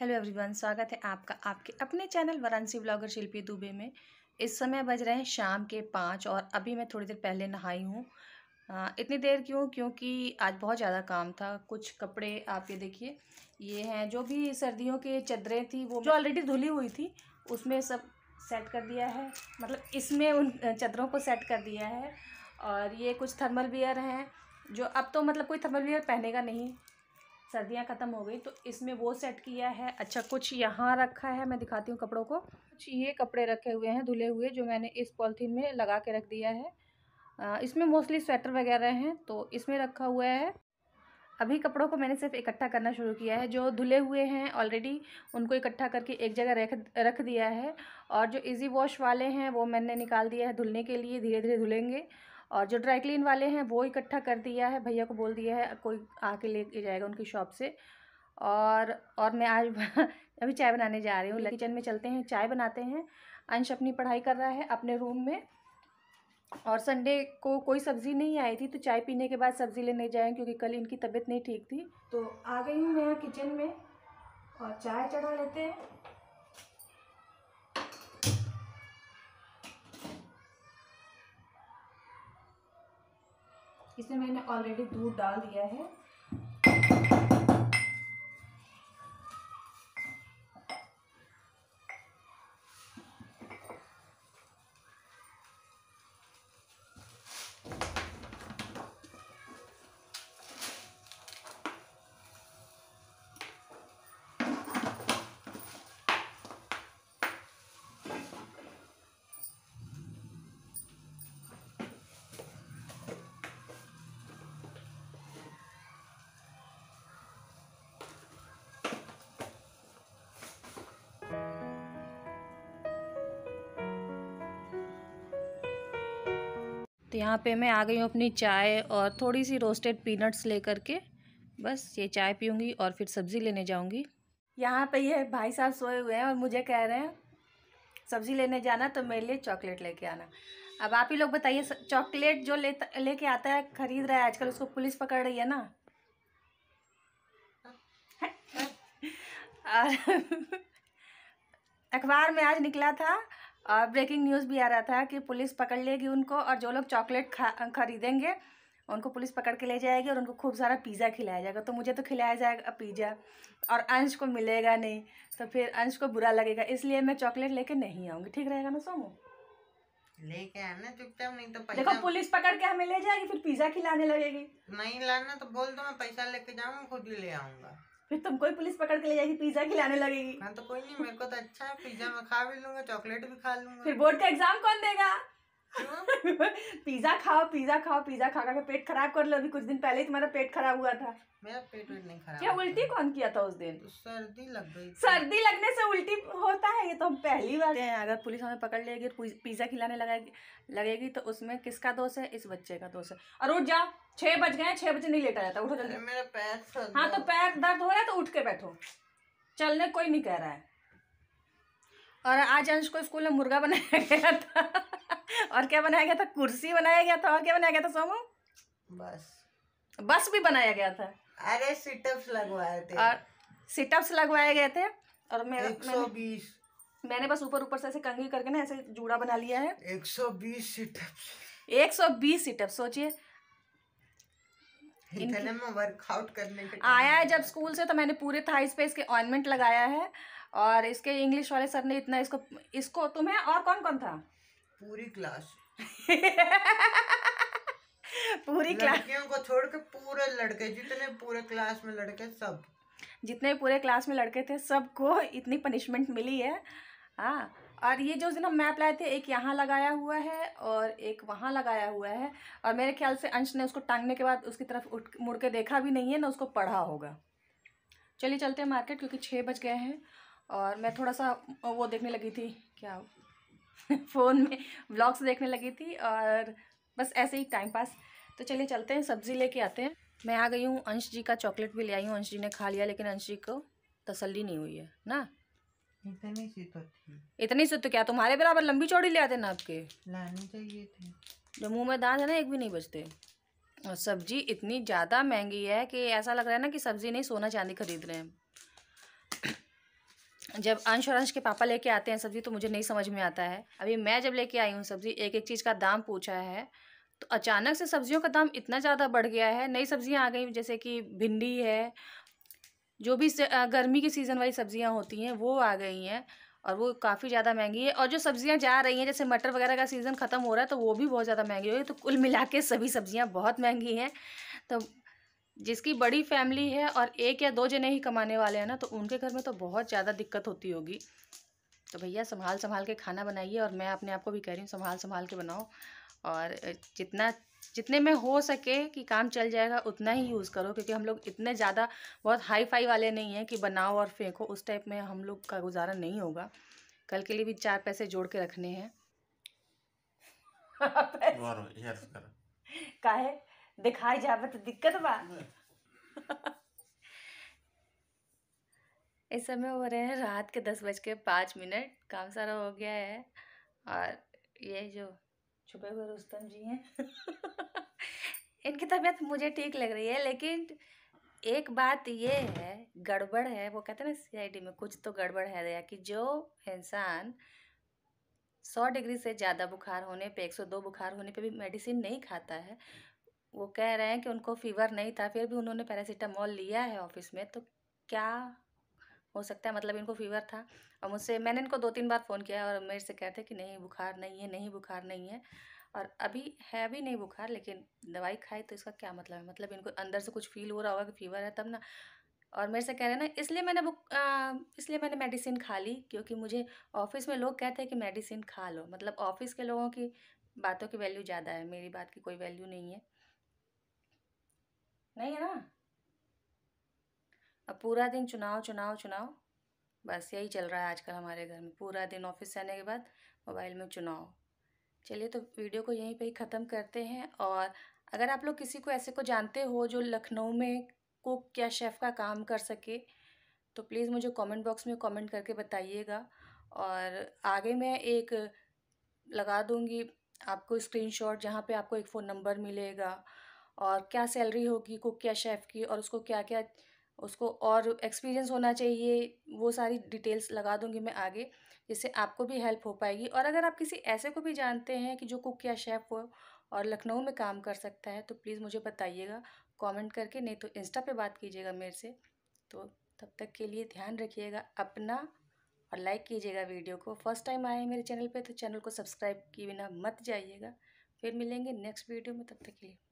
hello everyone स्वागत है आपका आपके अपने चैनल वाराणसी ब्लॉगर शिल्पी दुबे में इस समय बज रहे हैं शाम के पाँच और अभी मैं थोड़ी देर पहले नहाई हूँ इतनी देर क्यों क्योंकि आज बहुत ज़्यादा काम था कुछ कपड़े आप ये देखिए ये हैं जो भी सर्दियों के चदरें थी वो जो ऑलरेडी धुली हुई थी उसमें सब सेट कर दिया है मतलब इसमें उन चदरों को सेट कर दिया है और ये कुछ थर्मल वेयर हैं जो अब तो मतलब कोई थर्मल वेयर पहनेगा नहीं सर्दियाँ ख़त्म हो गई तो इसमें वो सेट किया है अच्छा कुछ यहाँ रखा है मैं दिखाती हूँ कपड़ों को कुछ ये कपड़े रखे हुए हैं धुले हुए जो मैंने इस पॉलिथीन में लगा के रख दिया है इसमें मोस्टली स्वेटर वगैरह हैं तो इसमें रखा हुआ है अभी कपड़ों को मैंने सिर्फ इकट्ठा करना शुरू किया है जो धुले हुए हैं ऑलरेडी उनको इकट्ठा करके एक जगह रख रख दिया है और जो इजी वॉश वाले हैं वो मैंने निकाल दिया है धुलने के लिए धीरे धीरे धुलेंगे और जो ड्राई क्लीन वाले हैं वो इकट्ठा कर दिया है भैया को बोल दिया है कोई आके ले जाएगा उनकी शॉप से और और मैं आज अभी चाय बनाने जा रही हूँ किचन में चलते हैं चाय बनाते हैं अंश अपनी पढ़ाई कर रहा है अपने रूम में और संडे को कोई सब्ज़ी नहीं आई थी तो चाय पीने के बाद सब्ज़ी लेने जाएँ क्योंकि कल इनकी तबीयत नहीं ठीक थी तो आ गई हूँ मैं किचन में और चाय चढ़ा लेते हैं इसमें मैंने ऑलरेडी दूध डाल दिया है तो यहाँ पे मैं आ गई हूँ अपनी चाय और थोड़ी सी रोस्टेड पीनट्स लेकर के बस ये चाय पीऊँगी और फिर सब्ज़ी लेने जाऊँगी यहाँ पे ये भाई साहब सोए हुए हैं और मुझे कह रहे हैं सब्ज़ी लेने जाना तो मेरे लिए चॉकलेट लेके आना अब आप ही लोग बताइए चॉकलेट जो ले लेके आता है खरीद रहा है आजकल उसको पुलिस पकड़ रही है ना और अखबार में आज निकला था और ब्रेकिंग न्यूज़ भी आ रहा था कि पुलिस पकड़ लेगी उनको और जो लोग चॉकलेट खरीदेंगे उनको पुलिस पकड़ के ले जाएगी और उनको खूब सारा पिज़्ज़ा खिलाया जाएगा तो मुझे तो खिलाया जाएगा पिज़्ज़ा और अंश को मिलेगा नहीं तो फिर अंश को बुरा लगेगा इसलिए मैं चॉकलेट लेके नहीं आऊँगी ठीक रहेगा ना सोमू लेके आना चुपचाप नहीं तो देखो पुलिस पकड़ के हमें ले जाएगी फिर पिज़्ज़ा खिलाने लगेगी नहीं लाना तो बोल दो मैं पैसा लेके जाऊंगा खुद ही ले आऊँगा फिर तुम कोई पुलिस पकड़ के ले जाएगी पिज्जा खिलाने लगेगी मैं हाँ, तो कोई नहीं मेरे को तो अच्छा है पिज्जा मैं खा भी लूंगा चॉकलेट भी खा लूंगा फिर बोर्ड का एग्जाम कौन देगा पिज्जा खाओ पिज्जा खाओ पिज्जा खा खा के पेट खराब कर लो अभी कुछ दिन पहले ही तुम्हारा पेट खराब हुआ था मेरा पेट वेट नहीं खराब क्या उल्टी कौन किया था उस दिन तो सर्दी लग गई सर्दी लगने से उल्टी होता है ये तो हम पहली बार हैं अगर पुलिस हमें पकड़ लेगी पिज्जा खिलाने लगाएगी लगेगी तो उसमें किसका दोष है इस बच्चे का दोष है और उठ जाओ छह बज गए छह बजे नहीं लेटा जाता उठो जल्दी मेरा पैर हाँ तो पैर दर्द हो रहा है तो उठ के बैठो चलने कोई नहीं कह रहा है और आज अंश को स्कूल में मुर्गा बनाया गया था और क्या बनाया गया था कुर्सी बनाया गया था और क्या बनाया गया था सोमो बस बस भी बनाया गया था अरे सिटअप्स लगवाए थे और सिटअप्स लगवाए गए थे और मेरा एक सौ बीस मैंने बस ऊपर ऊपर से ऐसे कंघी करके ना ऐसे जूड़ा बना लिया है एक सौ बीस सिटअप्स एक सौ बीस सिटअप्स सोचिए वर्कआउट करने के आया है जब स्कूल से तो मैंने पूरे थाइस पे इसके ऑइनमेंट लगाया है और इसके इंग्लिश वाले सर ने इतना इसको इसको तुम्हें और कौन कौन था पूरी क्लास पूरी क्लास को छोड़ के पूरे लड़के जितने पूरे क्लास में लड़के सब जितने पूरे क्लास में लड़के थे सबको इतनी पनिशमेंट मिली है हाँ और ये जो ना मैप लाए थे एक यहाँ लगाया हुआ है और एक वहाँ लगाया हुआ है और मेरे ख्याल से अंश ने उसको टांगने के बाद उसकी तरफ उठ मुड़ के देखा भी नहीं है ना उसको पढ़ा होगा चलिए चलते हैं मार्केट क्योंकि छः बज गए हैं और मैं थोड़ा सा वो देखने लगी थी क्या फ़ोन में ब्लॉग्स देखने लगी थी और बस ऐसे ही टाइम पास तो चलिए चलते हैं सब्ज़ी लेके आते हैं मैं आ गई हूँ अंश जी का चॉकलेट भी ले आई हूँ अंश जी ने खा लिया लेकिन अंश जी को तसल्ली नहीं हुई है ना इतनी सी तो थी इतनी सी तो क्या तुम्हारे बराबर लंबी चौड़ी ले आते ना आपके लानी चाहिए थी जो मुंह में दांत है ना एक भी नहीं बचते और सब्जी इतनी ज़्यादा महंगी है कि ऐसा लग रहा है ना कि सब्जी नहीं सोना चांदी खरीद रहे हैं जब अंश और अंश के पापा लेके आते हैं सब्ज़ी तो मुझे नहीं समझ में आता है अभी मैं जब लेके आई हूँ सब्ज़ी एक एक चीज़ का दाम पूछा है तो अचानक से सब्जियों का दाम इतना ज़्यादा बढ़ गया है नई सब्जियाँ आ गई जैसे कि भिंडी है जो भी गर्मी के सीज़न वाली सब्ज़ियाँ होती हैं वो आ गई हैं और वो काफ़ी ज़्यादा महंगी है और जो सब्ज़ियाँ जा रही हैं जैसे मटर वगैरह का सीज़न ख़त्म हो रहा है तो वो भी बहुत ज़्यादा महंगी हो गई तो कुल मिला के सभी सब्ज़ियाँ बहुत महंगी हैं तो जिसकी बड़ी फैमिली है और एक या दो जने ही कमाने वाले हैं ना तो उनके घर में तो बहुत ज़्यादा दिक्कत होती होगी तो भैया संभाल संभाल के खाना बनाइए और मैं अपने आप को भी कह रही हूँ संभाल संभाल के बनाओ और जितना जितने में हो सके कि काम चल जाएगा उतना ही यूज़ करो क्योंकि हम लोग इतने ज़्यादा बहुत हाई फाई वाले नहीं हैं कि बनाओ और फेंको उस टाइप में हम लोग का गुजारा नहीं होगा कल के लिए भी चार पैसे जोड़ के रखने हैं काहे दिखाई जा तो दिक्कत बा इस समय हो रहे हैं रात के दस बज के पाँच मिनट काम सारा हो गया है और ये जो छुपे हुए रुस्तम जी हैं इनकी तबीयत मुझे ठीक लग रही है लेकिन एक बात ये है गड़बड़ है वो कहते हैं ना सोसाइटी में कुछ तो गड़बड़ है दया कि जो इंसान सौ डिग्री से ज़्यादा बुखार होने पे एक सौ दो बुखार होने पे भी मेडिसिन नहीं खाता है वो कह रहे हैं कि उनको फीवर नहीं था फिर भी उन्होंने पैरासीटामोल लिया है ऑफिस में तो क्या हो सकता है मतलब इनको फीवर था और मुझसे मैंने इनको दो तीन बार फ़ोन किया और मेरे से कहते कि नहीं बुखार नहीं है नहीं बुखार नहीं है और अभी है भी नहीं बुखार लेकिन दवाई खाई तो इसका क्या मतलब है मतलब इनको अंदर से कुछ फील हो रहा होगा कि फीवर है तब ना और मेरे से कह रहे हैं ना इसलिए मैंने बुक इसलिए मैंने मेडिसिन खा ली क्योंकि मुझे ऑफिस में लोग कहते हैं कि मेडिसिन खा लो मतलब ऑफिस के लोगों की बातों की वैल्यू ज़्यादा है मेरी बात की कोई वैल्यू नहीं है नहीं है ना पूरा दिन चुनाव चुनाव चुनाव बस यही चल रहा है आजकल हमारे घर में पूरा दिन ऑफिस से आने के बाद मोबाइल में चुनाव चलिए तो वीडियो को यहीं पे ही ख़त्म करते हैं और अगर आप लोग किसी को ऐसे को जानते हो जो लखनऊ में कुक या शेफ़ का काम कर सके तो प्लीज़ मुझे कमेंट बॉक्स में कमेंट करके बताइएगा और आगे मैं एक लगा दूँगी आपको स्क्रीनशॉट जहाँ पे आपको एक फ़ोन नंबर मिलेगा और क्या सैलरी होगी कुक या शेफ़ की और उसको क्या क्या उसको और एक्सपीरियंस होना चाहिए वो सारी डिटेल्स लगा दूँगी मैं आगे जिससे आपको भी हेल्प हो पाएगी और अगर आप किसी ऐसे को भी जानते हैं कि जो कुक या शेफ़ हो और लखनऊ में काम कर सकता है तो प्लीज़ मुझे बताइएगा कमेंट करके नहीं तो इंस्टा पे बात कीजिएगा मेरे से तो तब तक के लिए ध्यान रखिएगा अपना और लाइक कीजिएगा वीडियो को फर्स्ट टाइम आए मेरे चैनल पर तो चैनल को सब्सक्राइब किए बिना मत जाइएगा फिर मिलेंगे नेक्स्ट वीडियो में तब तक के लिए